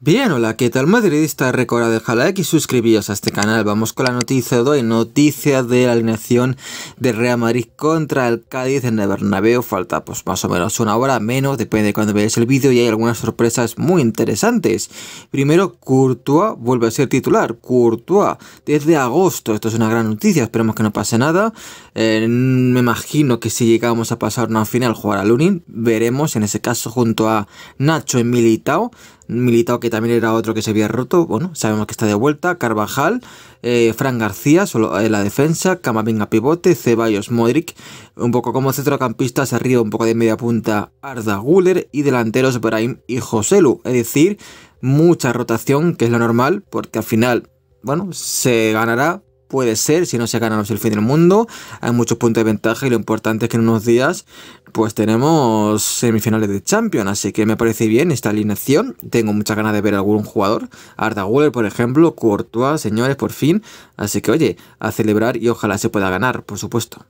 Bien, hola, ¿qué tal madridista? Recuerda dejar like y suscribiros a este canal. Vamos con la noticia de hoy, noticia de la alineación de Real Madrid contra el Cádiz en el Bernabéu. Falta pues más o menos una hora, menos, depende de cuando veáis el vídeo y hay algunas sorpresas muy interesantes. Primero, Courtois vuelve a ser titular, Courtois, desde agosto. Esto es una gran noticia, esperemos que no pase nada. Eh, me imagino que si llegamos a pasar una final, jugar a Lunin, veremos en ese caso junto a Nacho en Militao militado que también era otro que se había roto, bueno, sabemos que está de vuelta. Carvajal, eh, Fran García, solo en eh, la defensa, Camavinga pivote, Ceballos, Modric, un poco como se arriba, un poco de media punta, Arda Guller y delanteros Brahim y Joselu. Es decir, mucha rotación, que es lo normal, porque al final, bueno, se ganará puede ser, si no se gana no el fin del mundo, hay muchos puntos de ventaja y lo importante es que en unos días pues tenemos semifinales de Champions, así que me parece bien esta alineación, tengo muchas ganas de ver algún jugador, Arda Güler por ejemplo, Courtois, señores, por fin, así que oye, a celebrar y ojalá se pueda ganar, por supuesto.